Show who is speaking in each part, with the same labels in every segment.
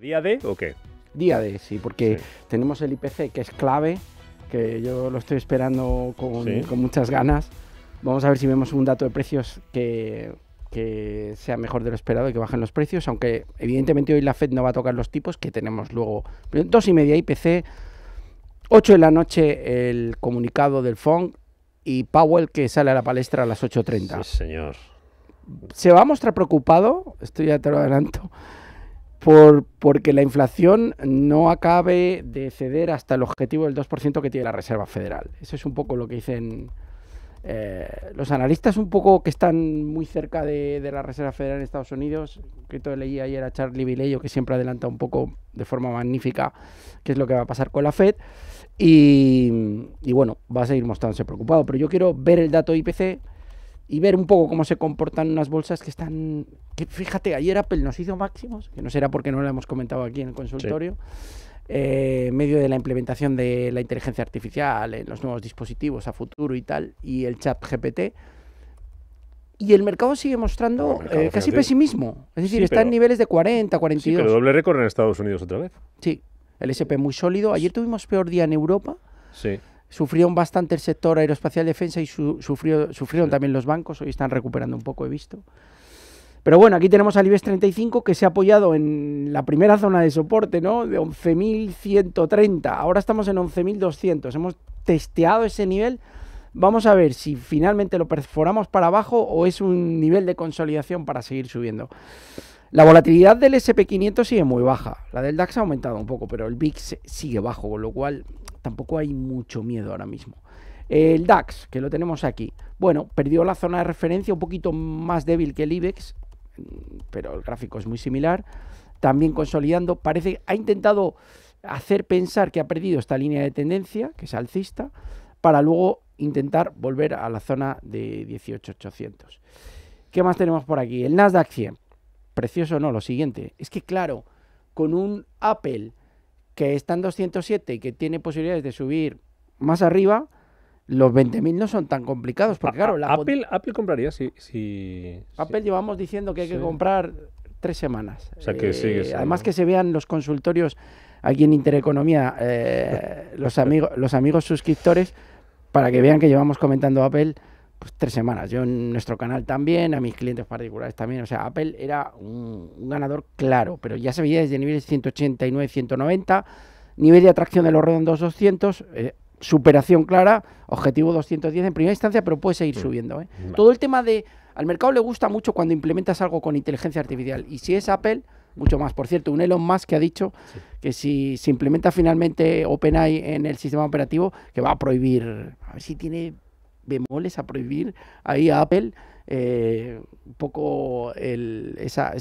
Speaker 1: ¿Día D o qué?
Speaker 2: Día D, sí, porque tenemos el IPC que es clave, que yo lo estoy esperando con, muchas ganas. Vamos a ver si vemos un dato de precios que, sea mejor de lo esperado y que bajen los precios, aunque evidentemente hoy la Fed no va a tocar los tipos que tenemos luego. Dos y media IPC, ocho de la noche el comunicado del FONC y Powell que sale a la palestra a las 8.30. Sí, señor. Se va a mostrar preocupado, esto ya te lo adelanto, porque la inflación no acabe de ceder hasta el objetivo del 2% que tiene la Reserva Federal. Eso es un poco lo que dicen eh, los analistas, un poco que están muy cerca de, la Reserva Federal en Estados Unidos. Que todo leí ayer a Charlie Vilello, que siempre adelanta un poco de forma magnífica qué es lo que va a pasar con la Fed. Y, y bueno, va a seguir mostrándose preocupado. Pero yo quiero ver el dato IPC y ver un poco cómo se comportan unas bolsas que están. Que fíjate, ayer Apple nos hizo máximos, que no será porque no lo hemos comentado aquí en el consultorio. Eh, en medio de la implementación de la inteligencia artificial en los nuevos dispositivos a futuro y tal, y el chat GPT. Y el mercado sigue mostrando eh, casi pesimismo. Es decir, está en niveles de 40, 42. Sí, pero doble récord en
Speaker 1: Estados Unidos otra vez.
Speaker 2: Sí, el SP muy sólido. Ayer tuvimos peor día en Europa. Sí sufrieron bastante el sector aeroespacial defensa y sufrió, sufrieron también los bancos, hoy están recuperando un poco, he visto. Pero bueno, aquí tenemos al IBEX 35 que se ha apoyado en la primera zona de soporte, ¿no? De 11.130. Ahora estamos en 11.200. Hemos testeado ese nivel. Vamos a ver si finalmente lo perforamos para abajo o es un nivel de consolidación para seguir subiendo. La volatilidad del SP500 sigue muy baja. La del DAX ha aumentado un poco, pero el VIX sigue bajo, con lo cual tampoco hay mucho miedo ahora mismo. El DAX, que lo tenemos aquí, bueno, perdió la zona de referencia un poquito más débil que el IBEX, mm, pero el gráfico es muy similar. También consolidando, parece, ha intentado hacer pensar que ha perdido esta línea de tendencia, que es alcista, para luego intentar volver a la zona de 18,800. ¿Qué más tenemos por aquí? El Nasdaq 100. Precioso, no, lo siguiente. Es que claro, con un Apple que están 207 y que tiene posibilidades de subir más arriba, los 20.000 no son tan complicados. Porque, claro, Apple, Apple compraría si, Apple llevamos diciendo que hay que comprar tres semanas. O sea que eh, sigue Además que se vean los consultorios aquí en Intereconomía, eh, los, amigos los amigos suscriptores, para que vean que llevamos comentando Apple pues, tres semanas. Yo en nuestro canal también, a mis clientes particulares también. O sea, Apple era un, ganador claro, pero ya se veía desde niveles 189, 190, nivel de atracción de los redondos 200. Eh, superación clara, objetivo 210 en primera instancia, pero puede seguir subiendo. ¿eh? Todo el tema de... Al mercado le gusta mucho cuando implementas algo con inteligencia artificial. Y si es Apple, mucho más. Por cierto, un Elon Musk que ha dicho que si se implementa finalmente OpenAI en el sistema operativo, que va a prohibir... A ver si tiene bemoles a prohibir ahí Apple eh, un poco esa,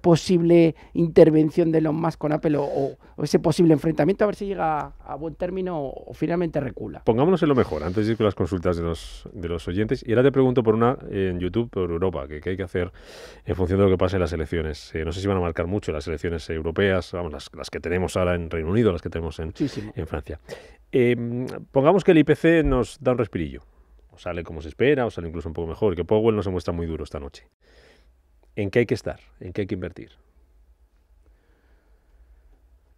Speaker 2: posible intervención de los más con Apple o, ese posible enfrentamiento, a ver si llega a, buen término o, finalmente recula.
Speaker 1: Pongámonos en lo mejor, antes de ir con las consultas de los, oyentes. Y ahora te pregunto por una en YouTube, por Europa, que, hay que hacer en función de lo que pase en las elecciones. Eh, no sé si van a marcar mucho las elecciones europeas, vamos, las, que tenemos ahora en Reino Unido, las que tenemos en, en Francia. Eh, pongamos que el IPC nos da un respirillo sale como se espera, o sale incluso un poco mejor, que Powell no se muestra muy duro esta noche. ¿En qué hay que estar? ¿En qué hay que invertir?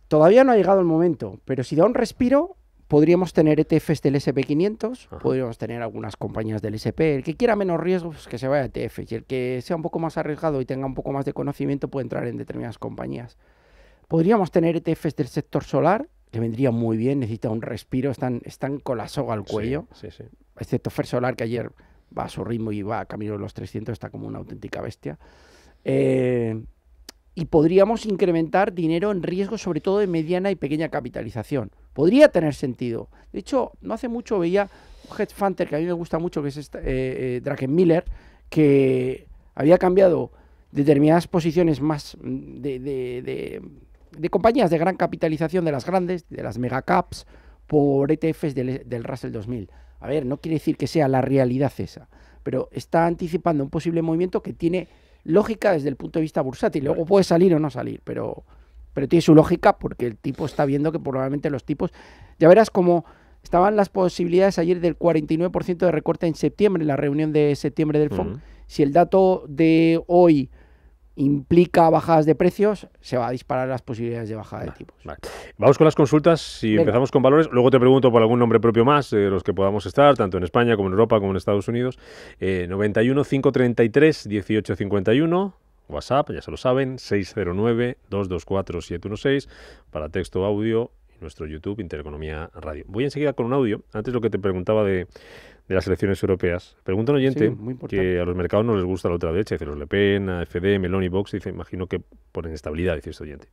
Speaker 2: Todavía no ha llegado el momento, pero si da un respiro, podríamos tener ETFs del SP500, podríamos tener algunas compañías del SP. El que quiera menos riesgos, pues que se vaya a ETFs. Y el que sea un poco más arriesgado y tenga un poco más de conocimiento, puede entrar en determinadas compañías. Podríamos tener ETFs del sector solar, que vendría muy bien, necesita un respiro, están, están con la soga al cuello. sí, sí excepto este Fer Solar, que ayer va a su ritmo y va a camino de los 300, está como una auténtica bestia. Eh, y podríamos incrementar dinero en riesgo, sobre todo de mediana y pequeña capitalización. Podría tener sentido. De hecho, no hace mucho veía un hedge funder que a mí me gusta mucho, que es eh, eh, Draken Miller que había cambiado determinadas posiciones más de, compañías de gran capitalización de las grandes, de las megacaps, por ETFs del Russell 2000. A ver, no quiere decir que sea la realidad esa, pero está anticipando un posible movimiento que tiene lógica desde el punto de vista bursátil. Luego puede salir o no salir, pero, pero tiene su lógica porque el tipo está viendo que probablemente los tipos... Ya verás cómo estaban las posibilidades ayer del 49% de recorte en septiembre, en la reunión de septiembre del FONC. Si el dato de hoy implica bajadas de precios, se va a disparar las posibilidades de bajada de tipos.
Speaker 1: Vamos con las consultas si empezamos con valores. Luego te pregunto por algún nombre propio más, de eh, los que podamos estar, tanto en España como en Europa como en Estados Unidos. 91 533 1851. WhatsApp, ya se lo saben, 609-224-716 para texto, audio, nuestro YouTube, Intereconomía Radio. Voy enseguida con un audio. Antes lo que te preguntaba de, de las elecciones europeas. Pregunta oyente que a los mercados no les gusta la otra derecha, dice los Le Pen, AFD, Meloni, Vox, imagino que por inestabilidad, dice este oyente.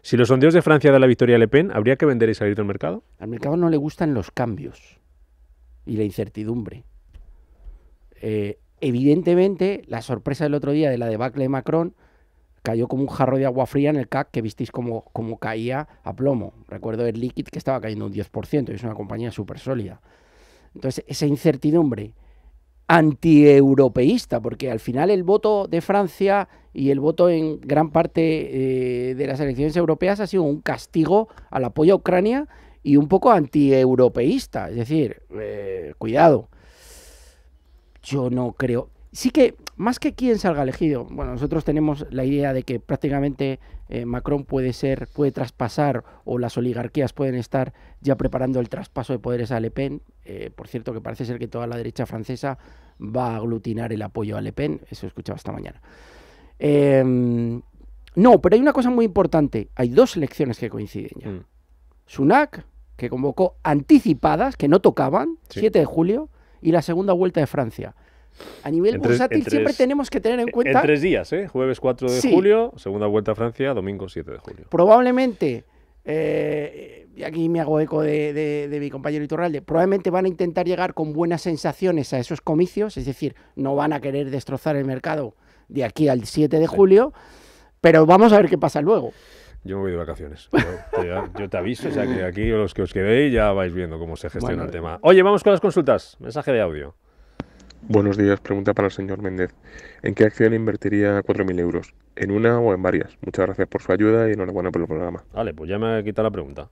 Speaker 1: Si los sondeos de Francia dan la victoria a Le Pen, ¿habría que vender y salir del mercado? Al mercado no le gustan los
Speaker 2: cambios y la incertidumbre. Eh, evidentemente, la sorpresa del otro día de la debacle de Macron cayó como un jarro de agua fría en el CAC que visteis como, como caía a plomo. Recuerdo el Liquid que estaba cayendo un 10%, y es una compañía súper sólida. Entonces, esa incertidumbre antieuropeísta, porque al final el voto de Francia y el voto en gran parte eh, de las elecciones europeas ha sido un castigo al apoyo a Ucrania y un poco antieuropeísta. Es decir, eh, cuidado. Yo no creo. Sí que más que quien salga elegido, bueno, nosotros tenemos la idea de que prácticamente eh, Macron puede ser, puede traspasar o las oligarquías pueden estar ya preparando el traspaso de poderes a Le Pen. Eh, por cierto, que parece ser que toda la derecha francesa va a aglutinar el apoyo a Le Pen. Eso escuchaba esta mañana. Em, no, pero hay una cosa muy importante. Hay dos elecciones que coinciden mm. Sunak, que convocó anticipadas, que no tocaban, 7 de julio, y la segunda vuelta de Francia. A nivel bursátil siempre tenemos que tener en cuenta... En tres días,
Speaker 1: ¿eh? Jueves 4 de julio, segunda vuelta a Francia, domingo 7 de julio.
Speaker 2: Probablemente... Eh, y aquí me hago eco de, mi compañero Iturralde, probablemente van a intentar llegar con buenas sensaciones a esos comicios, es decir, no van a querer destrozar el mercado de aquí al 7 de julio, pero vamos a ver qué pasa luego.
Speaker 1: Yo me voy de vacaciones. Yo, te, aviso, o sea que aquí los que os quedéis ya vais viendo cómo se gestiona el tema. Oye, vamos con las consultas. Mensaje de audio. Buenos días, pregunta para el señor Méndez. ¿En qué acción invertiría 4.000 euros? ¿En una o en varias? Muchas gracias por su ayuda y enhorabuena por el
Speaker 2: programa. Vale, pues ya me ha
Speaker 1: quitado la pregunta.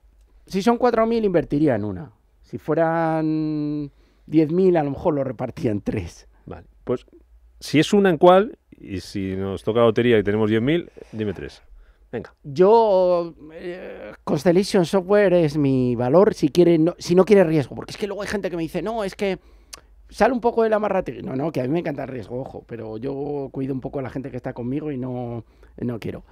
Speaker 2: Si son 4.000, invertiría en una. Si fueran 10.000, a lo mejor lo repartía en tres. Vale, pues si es una en
Speaker 1: cual, y si nos toca la lotería y tenemos 10.000, dime tres.
Speaker 2: Venga. Yo, eh, Constellation Software es mi valor si, quiere, si no quiere riesgo, porque es que luego hay gente que me dice, no, es que sale un poco de la marrata. No, no, que a mí me encanta el riesgo, ojo, pero yo cuido un poco a la gente que está conmigo y no, no quiero.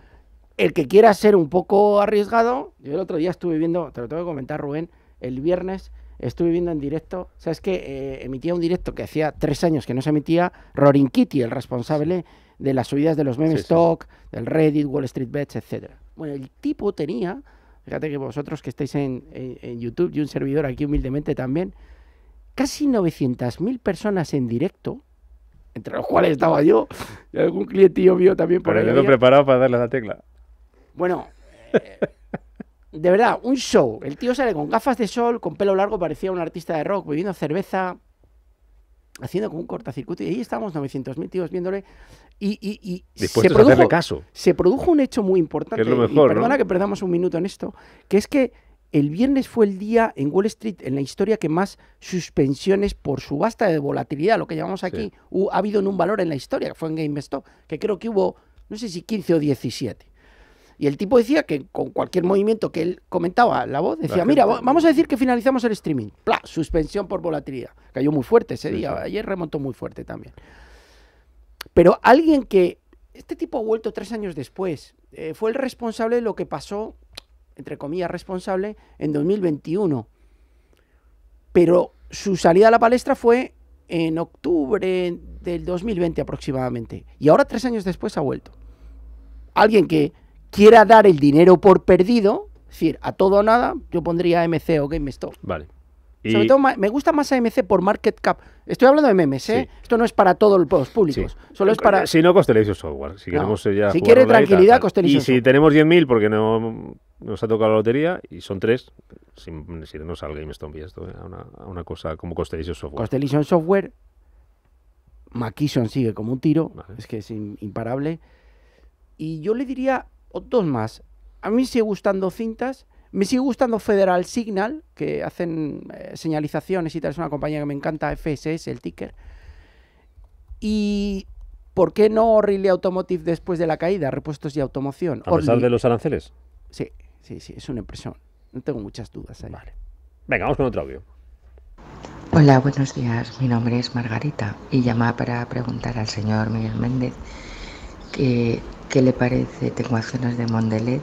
Speaker 2: El que quiera ser un poco arriesgado, yo el otro día estuve viendo, te lo tengo que comentar, Rubén, el viernes estuve viendo en directo, ¿sabes que eh, emitía un directo que hacía tres años que no se emitía, Rorin Kitty, el responsable de las subidas de los meme stock, del Reddit, Wall Street Bets, etcétera. Bueno, el tipo tenía, fíjate que vosotros que estáis en YouTube y un servidor aquí humildemente también, casi 900.000 personas en directo, entre los cuales estaba yo, y algún clientillo mío también por Pero ahí.
Speaker 1: preparado para darle la tecla.
Speaker 2: Bueno, eh, de verdad, un show. El tío sale con gafas de sol, con pelo largo, parecía un artista de rock, bebiendo cerveza, haciendo como un cortacircuito. Y ahí estábamos 900.000 tíos viéndole. Y, se, produjo, se produjo un hecho muy importante. Es lo mejor, y perdona que perdamos un minuto en esto, que es que el viernes fue el día en Wall Street, en la historia, que más suspensiones por subasta de volatilidad, lo que llamamos aquí, ha habido en un valor en la historia, que fue en GameStop, que creo que hubo, no sé si 15 o 17. Y el tipo decía que con cualquier movimiento que él comentaba, la voz decía, mira, vamos a decir que finalizamos el streaming. Pla, suspensión por volatilidad. Cayó muy fuerte ese día, ayer remontó muy fuerte también. Pero alguien que, este tipo ha vuelto tres años después, eh, fue el responsable de lo que pasó entre comillas, responsable en 2021. Pero su salida a la palestra fue en octubre del 2020 aproximadamente. Y ahora, tres años después, ha vuelto. Alguien que quiera dar el dinero por perdido, es decir, a todo o nada, yo pondría MC o GameStop. Vale. Sobre me gusta más AMC por market cap. Estoy hablando de memes, ¿eh? Esto no es para todos los públicos. Solo es eh, para.
Speaker 1: Si no, Costelation Software. Si queremos eh, ya. Si quiere tranquilidad, Software. Y si tenemos 10.000, porque no nos ha tocado la lotería y son tres, sin, no irnos al GameStop y esto, eh, a, una, cosa como Constellation Software. Constellation
Speaker 2: Software, McKesson sigue como un tiro, es que es imparable. Y yo le diría dos más. A mí me sigue gustando cintas, me sigue gustando Federal Signal, que hacen eh, señalizaciones y tal, es una compañía que me encanta, FSS, el ticker. Y ¿por qué no Riley Automotive después de la caída? Repuestos y automoción. A pesar de los aranceles. Sí sí, sí, es una impresión. No tengo muchas dudas ahí. Vale. Venga, vamos con otro audio. Hola, buenos días. Mi nombre es Margarita y llama para preguntar al señor Miguel Méndez que, qué le parece. Tengo acciones de Mondelez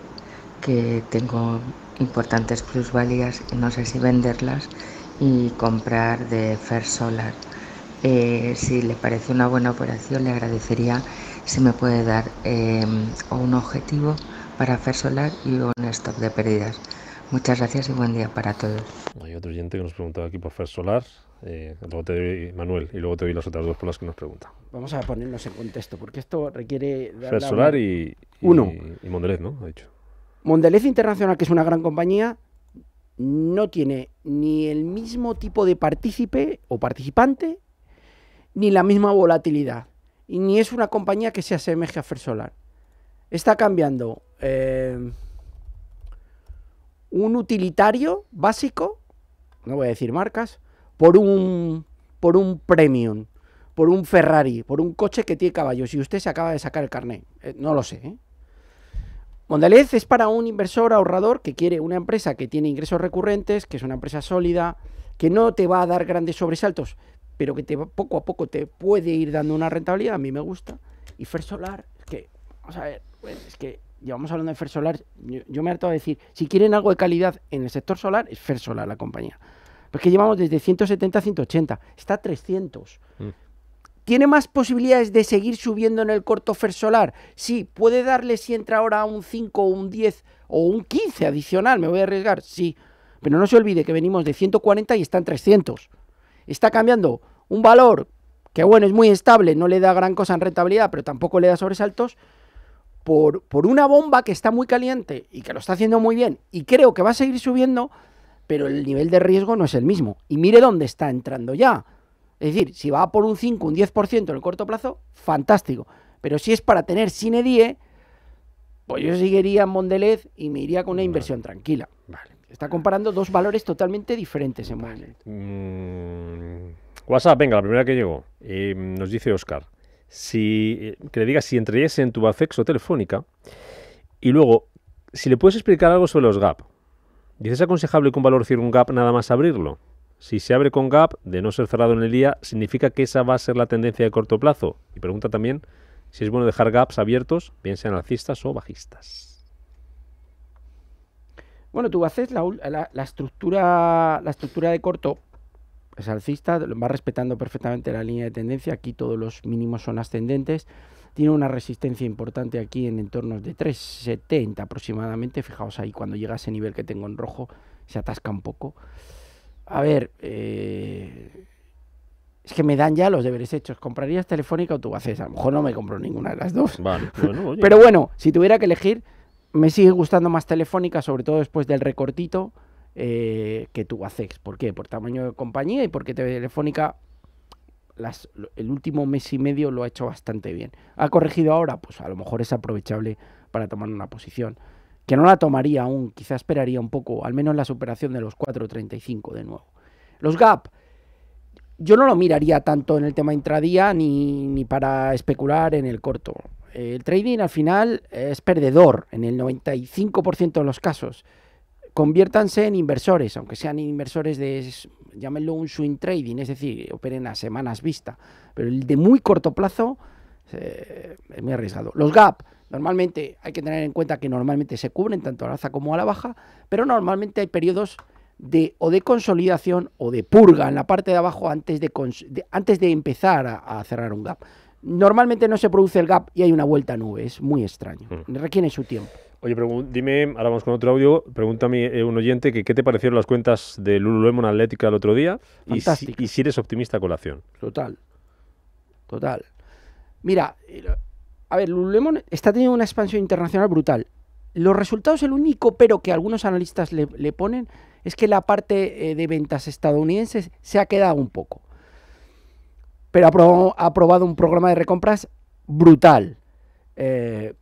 Speaker 2: que tengo importantes plusvalías y no sé si venderlas y comprar de Fair Solar. Eh, si le parece una buena operación, le agradecería si me puede dar eh, un objetivo para Fer Solar y un stock de pérdidas. Muchas gracias y buen día para todos.
Speaker 1: Hay otro oyente que nos preguntaba aquí por Fer Solar. Eh, luego te doy, Manuel, y luego te doy las otras dos por las que nos preguntan.
Speaker 2: Vamos a ponernos en contexto, porque esto requiere... Fer Solar y,
Speaker 1: Uno. y Mondelez, ¿no? Ha dicho.
Speaker 2: Mondelez Internacional, que es una gran compañía, no tiene ni el mismo tipo de partícipe o participante, ni la misma volatilidad. Y ni es una compañía que se asemeje a Fer Solar... Está cambiando Em, un utilitario básico, no voy a decir marcas, por un, por un premium, por un Ferrari, por un coche que tiene caballos y usted se acaba de sacar el carnet. Eh, no lo sé. ¿eh? es para un inversor ahorrador que quiere una empresa que tiene ingresos recurrentes, que es una empresa sólida, que no te va a dar grandes sobresaltos, pero que te, poco a poco te puede ir dando una rentabilidad. A mí me gusta. Y Fer Solar, es que, vamos a ver, pues, es que llevamos hablando de Fer yo, yo me he de decir, si quieren algo de calidad en el sector solar, es Fer Solar la compañía. Porque llevamos desde 170 a 180, está a 300. Mm. ¿Tiene más posibilidades de seguir subiendo en el corto Fer Solar, Sí, puede darle si entra ahora un 5 un 10 o un 15 adicional, me voy a arriesgar, sí. Pero no se olvide que venimos de 140 y está en 300. Está cambiando un valor que bueno, es muy estable, no le da gran cosa en rentabilidad, pero tampoco le da sobresaltos, por, una bomba que está muy caliente y que lo está haciendo muy bien y creo que va a seguir subiendo, pero el nivel de riesgo no es el mismo. Y mire dónde está entrando ya. Es decir, si va por un 5, un 10% en el corto plazo, fantástico. Pero si es para tener cine pues yo seguiría en Mondelez y me iría con una inversión tranquila. Está comparando dos valores totalmente diferentes en Mondelez.
Speaker 1: Mm, WhatsApp, venga, la primera que llegó. nos dice Oscar si, eh, que le digas si entrarías en tu Bafex o Telefónica. Y luego, si le puedes explicar algo sobre los GAP. Dices, aconsejable que un valor cierre un GAP nada más abrirlo? Si se abre con gap, de no ser cerrado en el día, significa que esa va a ser la tendencia de corto plazo. Y pregunta también si es bueno dejar gaps abiertos, bien sean alcistas o bajistas.
Speaker 2: Bueno, tú haces la, la, la, estructura, la estructura de corto es alcista, va respetando perfectamente la línea de tendencia, aquí todos los mínimos son ascendentes, tiene una resistencia importante aquí en entornos de 3,70 aproximadamente, fijaos ahí cuando llega a ese nivel que tengo en rojo, se atasca un poco. A ver, eh, es que me dan ya los deberes hechos. ¿Comprarías Telefónica o haces? A lo mejor no me compro ninguna de las dos. Pero bueno, si tuviera que elegir, me sigue gustando más Telefónica, sobre todo después del recortito. Eh, que tú haces. ¿Por qué? Por tamaño de compañía y porque Telefónica el último mes y medio lo ha hecho bastante bien. ¿Ha corregido ahora? Pues a lo mejor es aprovechable para tomar una posición. Que no la tomaría aún, quizás esperaría un poco, al menos la superación de los 4.35 de nuevo. Los gap, yo no lo miraría tanto en el tema intradía ni, ni para especular en el corto. El trading al final es perdedor en el 95% de los casos conviértanse en inversores, aunque sean inversores de, llámenlo un swing trading, es decir, operen a semanas vista, pero el de muy corto plazo eh, es muy arriesgado. Los gap, normalmente hay que tener en cuenta que normalmente se cubren tanto a la alza como a la baja, pero normalmente hay periodos de o de consolidación o de purga en la parte de abajo antes de, antes de empezar a cerrar un gap. Normalmente no se produce el gap y hay una vuelta a nube, es muy extraño. Hmm. Requiere su tiempo.
Speaker 1: Oye, dime, ahora vamos con otro audio. Pregúntame eh, un oyente que qué te parecieron las cuentas de Lululemon Atlética el otro día y si, si, eres optimista con la acción. Total, total.
Speaker 2: Mira, eh, a ver, Lululemon está teniendo una expansión internacional brutal. Los resultados, el único pero que algunos analistas le, ponen es que la parte eh, de ventas estadounidenses se ha quedado un poco pero ha aprobado un programa de recompras brutal. Eh,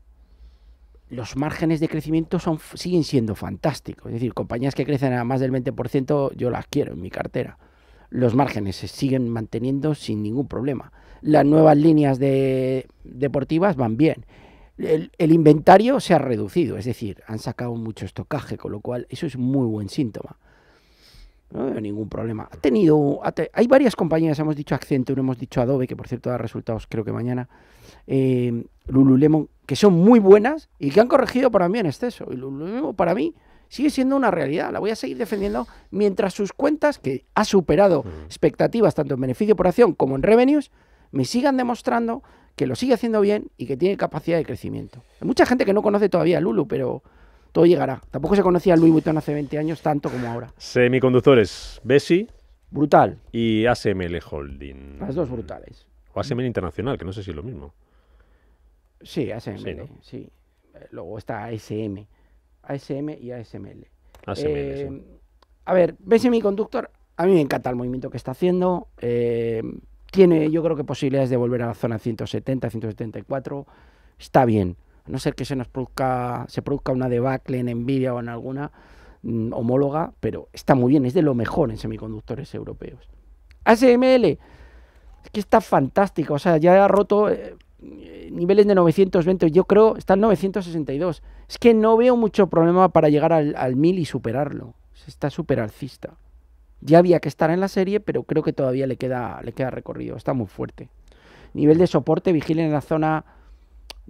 Speaker 2: los márgenes de crecimiento son, siguen siendo fantásticos. Es decir, compañías que crecen a más del 20%, yo las quiero en mi cartera. Los márgenes se siguen manteniendo sin ningún problema. Las nuevas líneas de, deportivas van bien. el, inventario se ha reducido, es decir, han sacado mucho estocaje, con lo cual eso es muy buen síntoma. No veo ningún problema. Ha tenido, hay varias compañías, hemos dicho Accenture, hemos dicho Adobe, que por cierto da resultados creo que mañana, eh, Lululemon, que son muy buenas y que han corregido para mí en exceso. Y Lululemon para mí sigue siendo una realidad, la voy a seguir defendiendo mientras sus cuentas, que ha superado expectativas tanto en beneficio por acción como en revenues, me sigan demostrando que lo sigue haciendo bien y que tiene capacidad de crecimiento. Hay mucha gente que no conoce todavía Lulu, pero todo llegará. Tampoco se conocía a Louis Vuitton hace 20 años tanto como ahora.
Speaker 1: Semiconductores, Besi. Brutal. Y ASML Holding.
Speaker 2: Las dos brutales.
Speaker 1: O ASML Internacional, que no sé si es lo mismo.
Speaker 2: Sí, ASML, sí. Eh, luego está ASM. ASM y ASML. Eh, a ver, B Semiconductor, a mí me encanta el movimiento que está haciendo. Eh, tiene, yo creo que posibilidades de volver a la zona 170, 174. Está bien no ser que se nos produzca, se produzca una debacle en Nvidia o en alguna mm, homóloga, pero está muy bien, es de lo mejor en semiconductores europeos. ASML, es que está fantástico, o sea, ya ha roto eh, niveles de 920, yo creo, está en 962. Es que no veo mucho problema para llegar al, 1000 y superarlo, está súper alcista. Ya había que estar en la serie, pero creo que todavía le queda, le queda recorrido, está muy fuerte. Nivel de soporte, vigilen la zona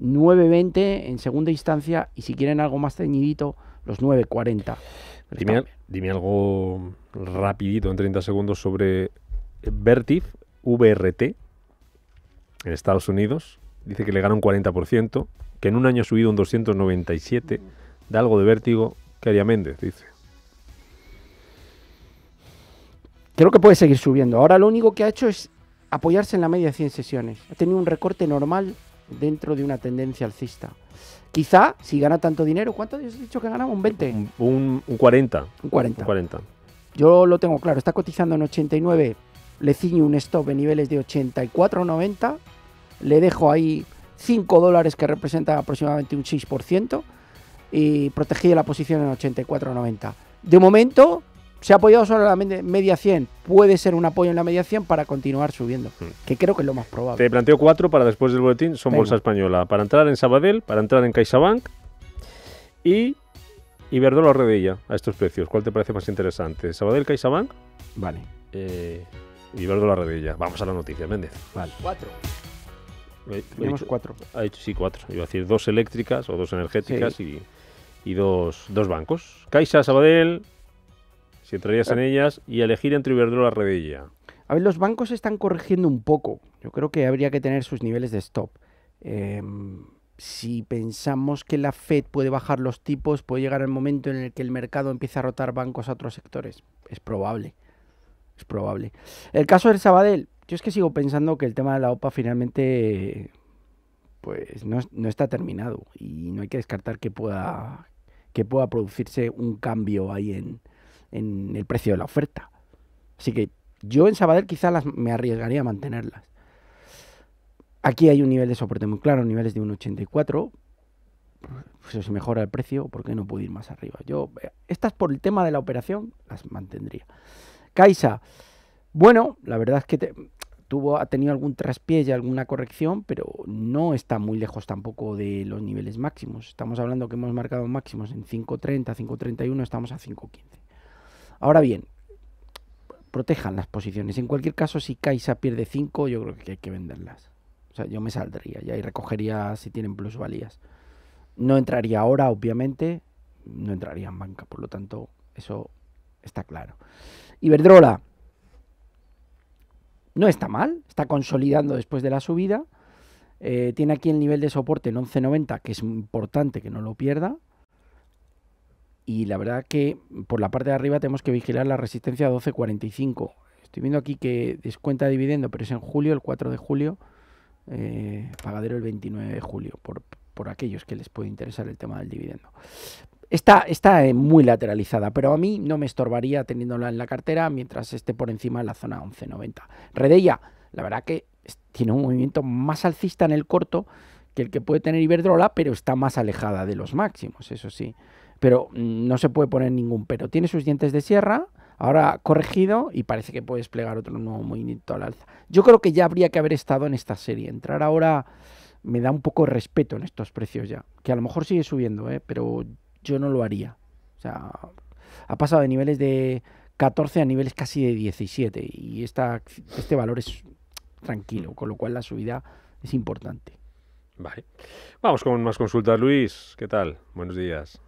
Speaker 2: 9.20 en segunda instancia y si quieren algo más ceñidito, los 9.40.
Speaker 1: Dime, algo rapidito en 30 segundos sobre Vertif VRT, en Estados Unidos. Dice que le gana un 40%, que en un año ha subido un 297. Da algo de vértigo que haría
Speaker 2: Méndez, dice. Creo que puede seguir subiendo. Ahora lo único que ha hecho es apoyarse en la media de 100 sesiones. Ha tenido un recorte normal dentro de una tendencia alcista. Quizá si gana tanto dinero, ¿cuánto has dicho que ganaba? ¿Un 20? Un, 40. Un 40. Un 40. Yo lo tengo claro, está cotizando en 89, le ciño un stop en niveles de 84,90, le dejo ahí 5 dólares que representa aproximadamente un 6% y protegí la posición en 84,90. De momento, se ha apoyado solo en la media 100. Puede ser un apoyo en la media 100 para continuar subiendo, mm. que creo que es lo más probable.
Speaker 1: Te planteo cuatro para después del boletín. Son Bolsa Española. Para entrar en Sabadell, para entrar en CaixaBank y Iberdrola redella a estos precios. ¿Cuál te parece más interesante? ¿Sabadell, CaixaBank? Vale. Eh, Iberdrola redella Vamos a la noticia, Méndez.
Speaker 2: Vale. Cuatro. Tenemos cuatro.
Speaker 1: sí, cuatro. Iba a decir dos eléctricas o dos energéticas y, y, dos, dos bancos. Caixa, Sabadell, si entrarías en ellas, y elegir entre Iberdrola y Redilla.
Speaker 2: A ver, los bancos están corrigiendo un poco. Yo creo que habría que tener sus niveles de stop. Em, si pensamos que la Fed puede bajar los tipos, puede llegar el momento en el que el mercado empiece a rotar bancos a otros sectores. Es probable. Es probable. El caso del Sabadell. Yo es que sigo pensando que el tema de la OPA finalmente pues no, está terminado y no hay que descartar que pueda, que pueda producirse un cambio ahí en, en el precio de la oferta. Así que yo en Sabadell quizás las, me arriesgaría a mantenerlas. Aquí hay un nivel de soporte muy claro, niveles de 1,84. Pues si mejora el precio, ¿por qué no puedo ir más arriba? Yo, eh, estas por el tema de la operación, las mantendría. Caixa, bueno, la verdad es que tuvo, ha tenido algún traspié y alguna corrección, pero no está muy lejos tampoco de los niveles máximos. Estamos hablando que hemos marcado máximos en 5.30, 5.31, estamos a 5.15. Ahora bien, protejan las posiciones. En cualquier caso, si Caixa pierde 5, yo creo que hay que venderlas. O sea, yo me saldría ya y recogería si tienen plusvalías. No entraría ahora, obviamente. No entraría en banca, por lo tanto, eso está claro. Iberdrola no está mal, está consolidando después de la subida. Eh, tiene aquí el nivel de soporte en 11.90, que es importante que no lo pierda y la verdad que por la parte de arriba tenemos que vigilar la resistencia 12.45. Estoy viendo aquí que descuenta dividendo, pero es en julio, el 4 de julio, eh, pagadero el 29 de julio, por, por, aquellos que les puede interesar el tema del dividendo. Está, está eh, muy lateralizada, pero a mí no me estorbaría teniéndola en la cartera mientras esté por encima de la zona 11.90. Redella, la verdad que tiene un movimiento más alcista en el corto que el que puede tener Iberdrola, pero está más alejada de los máximos, eso sí pero mm, no se puede poner ningún pero. Tiene sus dientes de sierra, ahora corregido y parece que puede desplegar otro nuevo movimiento al alza. Yo creo que ya habría que haber estado en esta serie. Entrar ahora me da un poco de respeto en estos precios ya, que a lo mejor sigue subiendo, ¿eh? pero yo no lo haría. O sea, ha pasado de niveles de 14 a niveles casi de 17 y este valor es tranquilo, con lo cual la subida es importante.
Speaker 1: Vale. Vamos con más consultas, Luis. ¿Qué tal? Buenos días.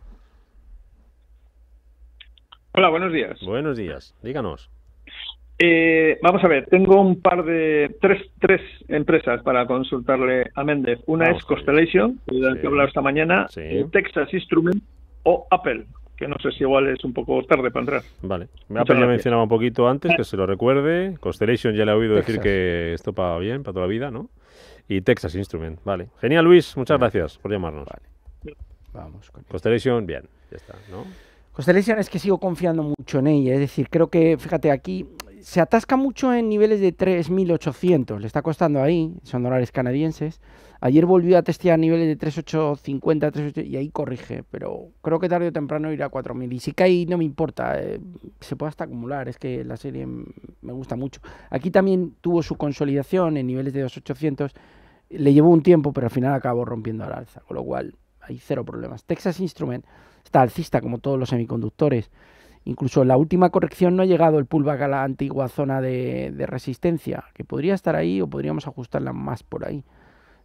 Speaker 1: Hola, buenos días. Buenos días, díganos. Eh, vamos a ver, tengo un par de tres, tres empresas para consultarle a Méndez. Una es Constellation, de que he hablado esta mañana, Texas Instrument o Apple, que no sé si igual es un poco tarde para entrar. Vale, Apple ya mencionaba un poquito antes, que se lo recuerde. Constellation ya le he oído decir que esto va bien, para toda la vida, ¿no? Y Texas Instrument, vale. Genial, Luis, muchas gracias por llamarnos.
Speaker 2: Vale.
Speaker 1: Vamos Constellation, bien, ya está, ¿no?
Speaker 2: Constellation pues es que sigo confiando mucho en ella. Es decir, creo que, fíjate, aquí se atasca mucho en niveles de 3.800. Le está costando ahí, son dólares canadienses. Ayer volvió a testear niveles de 3.850, 3.8 y ahí corrige. Pero creo que tarde o temprano irá a 4.000. Y si cae, no me importa. Eh, se puede hasta acumular. Es que la serie me gusta mucho. Aquí también tuvo su consolidación en niveles de 2.800. Le llevó un tiempo, pero al final acabó rompiendo al alza. Con lo cual, hay cero problemas. Texas Instrument está alcista como todos los semiconductores. Incluso la última corrección no ha llegado el pullback a la antigua zona de, resistencia, que podría estar ahí o podríamos ajustarla más por ahí.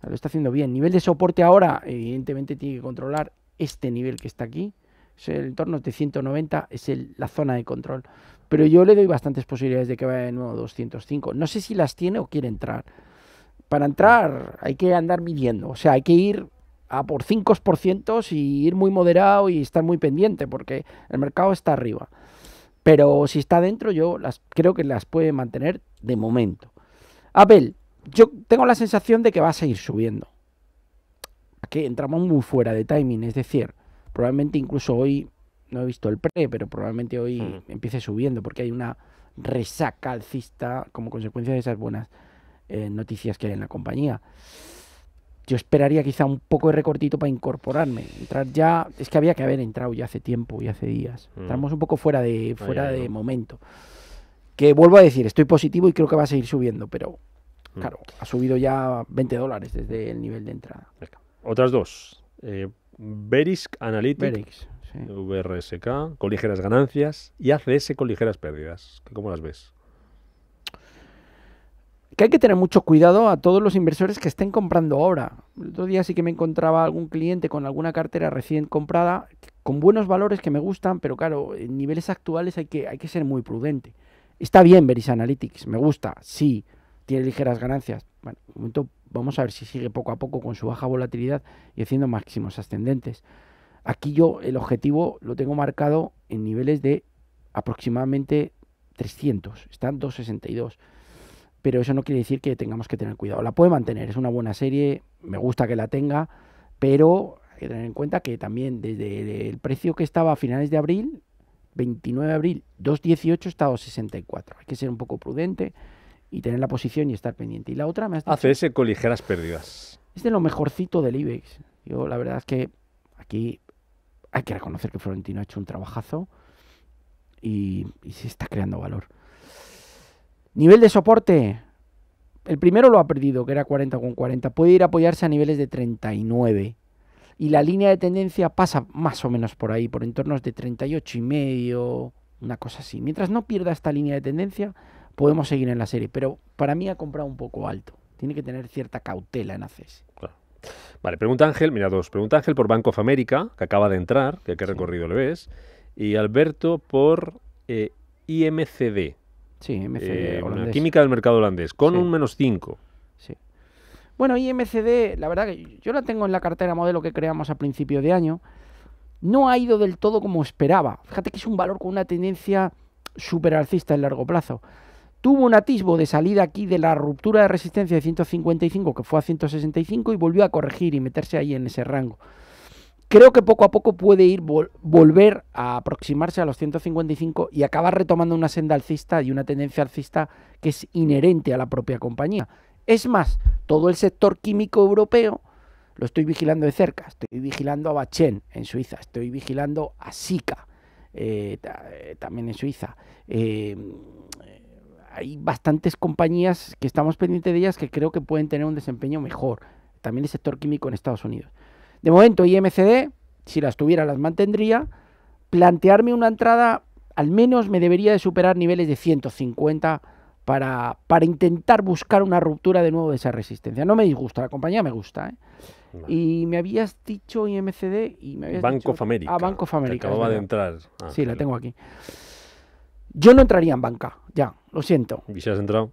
Speaker 2: Ah, lo está haciendo bien. Nivel de soporte ahora, evidentemente, tiene que controlar este nivel que está aquí. Es el entorno de 190, es la zona de control. Pero yo le doy bastantes posibilidades de que vaya de nuevo 205. No sé si las tiene o quiere entrar. Para entrar hay que andar midiendo, o sea, hay que ir por 5% y ir muy moderado y estar muy pendiente, porque el mercado está arriba. Pero si está dentro, yo las, creo que las puede mantener de momento. Abel, yo tengo la sensación de que va a seguir subiendo. Aquí entramos muy fuera de timing, es decir, probablemente incluso hoy, no he visto el pre, pero probablemente hoy empiece subiendo, porque hay una resaca alcista como consecuencia de esas buenas eh, noticias que hay en la compañía yo esperaría quizá un poco de recortito para incorporarme. Entrar ya, es que había que haber entrado ya hace tiempo y hace días. Mm. Estamos un poco fuera de, fuera de momento. Que vuelvo a decir, estoy positivo y creo que va a seguir subiendo, pero mm. claro, ha subido ya 20 dólares desde el nivel de entrada.
Speaker 1: Otras dos. Eh, Verisk Analytics. VRSK, con ligeras ganancias y ACS con ligeras pérdidas. ¿Cómo las ves?
Speaker 2: que hay que tener mucho cuidado a todos los inversores que estén comprando ahora. El otro día sí que me encontraba algún cliente con alguna cartera recién comprada, con buenos valores que me gustan, pero claro, en niveles actuales hay que, hay que ser muy prudente. Está bien Veris Analytics, me gusta, sí, tiene ligeras ganancias. Bueno, un momento vamos a ver si sigue poco a poco con su baja volatilidad y haciendo máximos ascendentes. Aquí yo el objetivo lo tengo marcado en niveles de aproximadamente 300, están 262 pero eso no quiere decir que tengamos que tener cuidado. La puede mantener, es una buena serie, me gusta que la tenga, pero hay que tener en cuenta que también desde el precio que estaba a finales de abril, 29 de abril, 2.18 está a 2.64. Hay que ser un poco prudente y tener la posición y estar pendiente. Y la otra me hace... Hace con ligeras pérdidas. Es de lo mejorcito del IBEX. Yo la verdad es que aquí hay que reconocer que Florentino ha hecho un trabajazo y se está creando valor. Nivel de soporte. El primero lo ha perdido, que era 40 con 40. Puede ir a apoyarse a niveles de 39. Y la línea de tendencia pasa más o menos por ahí, por entornos de 38 y medio, una cosa así. Mientras no pierda esta línea de tendencia, podemos seguir en la serie. Pero para mí ha comprado un poco alto. Tiene que tener cierta cautela en ACES.
Speaker 1: Vale, pregunta Ángel, mira dos. Pregunta Ángel por Banco of America, que acaba de entrar, que qué recorrido le ves. Y Alberto por eh, IMCD, Sí, MCD eh, química del mercado holandés, con un menos 5. Sí.
Speaker 2: Bueno, y MCD, la verdad que yo la tengo en la cartera modelo que creamos a principio de año. No ha ido del todo como esperaba. Fíjate que es un valor con una tendencia super alcista en largo plazo. Tuvo un atisbo de salida aquí de la ruptura de resistencia de 155 que fue a 165 y volvió a corregir y meterse ahí en ese rango creo que poco a poco puede ir volver a aproximarse a los 155 y acabar retomando una senda alcista y una tendencia alcista que es inherente a la propia compañía. Es más, todo el sector químico europeo lo estoy vigilando de cerca. Estoy vigilando a Bachén en Suiza, estoy vigilando a Sika eh, eh, también en Suiza. Em, hay bastantes compañías que estamos pendientes de ellas que creo que pueden tener un desempeño mejor. También el sector químico en Estados Unidos. De momento IMCD, si las tuviera las mantendría, plantearme una entrada al menos me debería de superar niveles de 150 para, para intentar buscar una ruptura de nuevo de esa resistencia. No me disgusta, la compañía me gusta. ¿eh? Y me habías dicho IMCD y me habías dicho, Banco Ah, Banco acababa de entrar. sí, la tengo aquí. Yo no entraría en banca, ya, lo siento. ¿Y si has entrado?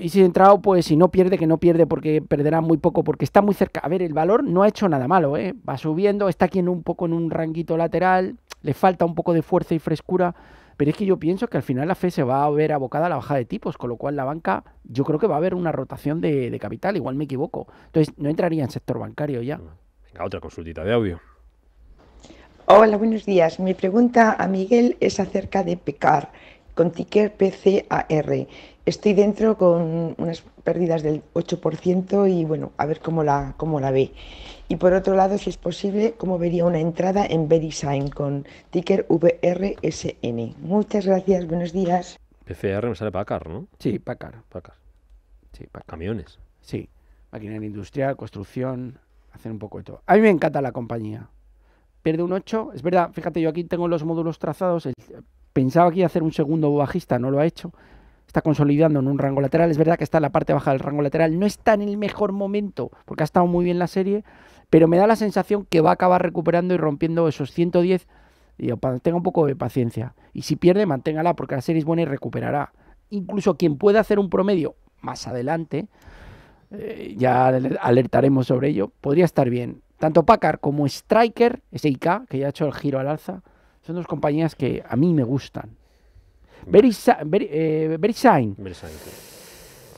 Speaker 2: y si entrado, pues si no pierde, que no pierde porque perderá muy poco, porque está muy cerca. A ver, el valor no ha hecho nada malo, ¿eh? va subiendo, está aquí en un poco en un ranguito lateral, le falta un poco de fuerza y frescura, pero es que yo pienso que al final la FE se va a ver abocada a la bajada de tipos, con lo cual la banca, yo creo que va a haber una rotación de, de capital, igual me equivoco. Entonces, no entraría en sector bancario ya. Mm.
Speaker 1: Venga, otra consultita de audio.
Speaker 2: Hola, buenos días. Mi pregunta a Miguel es acerca de Pecar con ticker PCAR. Estoy dentro con unas pérdidas del 8% y bueno, a ver cómo la, cómo la ve. Y por otro lado, si es posible, cómo vería una entrada en Verisign con ticker VRSN. Muchas gracias, buenos días.
Speaker 1: PCR me sale Pacar, ¿no? Sí,
Speaker 2: Para Pacar. Sí, para Camiones. Sí, maquinaria industrial, construcción, hacer un poco de todo. A mí me encanta la compañía. Pierde un 8, es verdad, fíjate, yo aquí tengo los módulos trazados. pensaba que hacer un segundo bajista, no lo ha hecho está consolidando en un rango lateral. Es verdad que está en la parte baja del rango lateral. No está en el mejor momento, porque ha estado muy bien la serie, pero me da la sensación que va a acabar recuperando y rompiendo esos 110. Y tenga un poco de paciencia. Y si pierde, manténgala, porque la serie es buena y recuperará. Incluso quien pueda hacer un promedio más adelante, eh, ya alertaremos sobre ello, podría estar bien. Tanto Packard como Striker, SIK, que ya ha hecho el giro al alza, son dos compañías que a mí me gustan. Eh,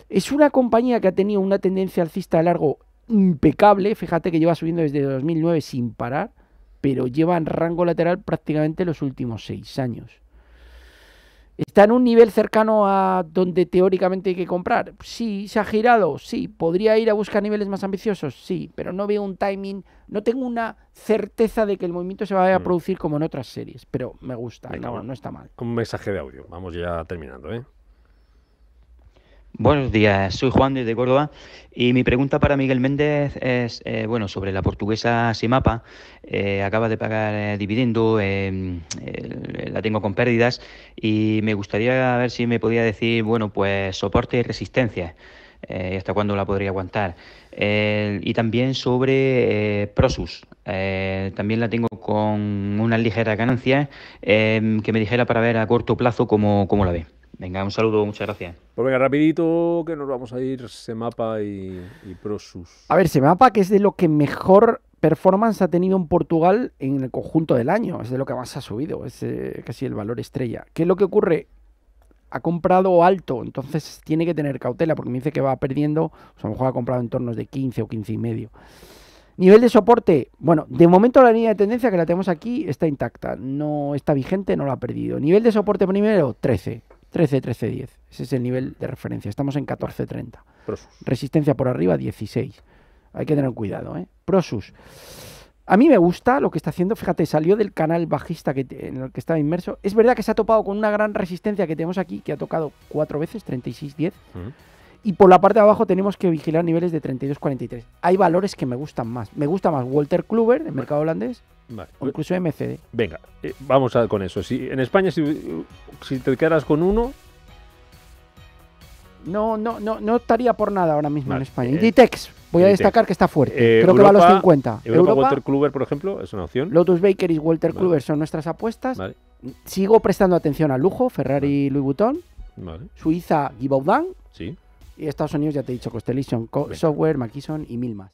Speaker 2: es una compañía que ha tenido una tendencia alcista de largo impecable. Fíjate que lleva subiendo desde 2009 sin parar, pero lleva en rango lateral prácticamente los últimos seis años. ¿Está en un nivel cercano a donde teóricamente hay que comprar? Sí, se ha girado, sí. ¿Podría ir a buscar niveles más ambiciosos? Sí, pero no veo un timing, no tengo una certeza de que el movimiento se vaya a mm. producir como en otras series, pero me gusta, no, está mal.
Speaker 1: Con mensaje de audio, vamos ya terminando, ¿eh?
Speaker 2: Buenos días, soy Juan desde Córdoba y mi pregunta para Miguel Méndez es, eh, bueno, sobre la portuguesa Simapa, eh, acaba de pagar eh, dividendo, em, eh, la tengo con pérdidas y me gustaría ver si me podía decir, bueno, pues soporte y resistencia, hasta cuándo la podría aguantar. y también sobre Prosus, también la tengo con una ligera ganancia, em, que me dijera para ver a corto plazo como cómo la ve. Venga, un saludo, muchas gracias.
Speaker 1: Pues venga, rapidito que nos vamos a ir Semapa y, y Prosus.
Speaker 2: A ver, Semapa, que es de lo que mejor performance ha tenido en Portugal en el conjunto del año, es de lo que más ha subido, es eh, casi el valor estrella. ¿Qué es lo que ocurre? Ha comprado alto, entonces tiene que tener cautela, porque me dice que va perdiendo, pues a lo mejor ha comprado en torno de 15 o 15 y medio. Nivel de soporte, bueno, de momento la línea de tendencia que la tenemos aquí está intacta, no está vigente, no la ha perdido. Nivel de soporte primero, 13. 13, 13, 10. Ese es el nivel de referencia. Estamos en 14, 30. Resistencia por arriba, 16. Hay que tener cuidado, ¿eh? Prosus. A mí me gusta lo que está haciendo. Fíjate, salió del canal bajista que, en el que estaba inmerso. Es verdad que se ha topado con una gran resistencia que tenemos aquí, que ha tocado cuatro veces, 36, 10. Y por la parte de abajo tenemos que vigilar niveles de 32-43. Hay valores que me gustan más. Me gusta más Walter Kluber, del mercado holandés, o incluso MCD.
Speaker 1: Venga, eh, vamos a, con eso. Si, en España, si, te quedas con uno,
Speaker 2: no, no, no, no estaría por nada ahora mismo en España. Eh, Ditex voy a destacar que está fuerte. Eh, Creo que va a los 50. Europa, Walter
Speaker 1: Kluber, por ejemplo, es una opción.
Speaker 2: Lotus Baker y Walter Kluber son nuestras apuestas. Sigo prestando atención a lujo, Ferrari y Louis Vuitton. Suiza, Givaudan. Sí. Y Estados Unidos, ya te he dicho, Constellation Software, McKisson y mil más.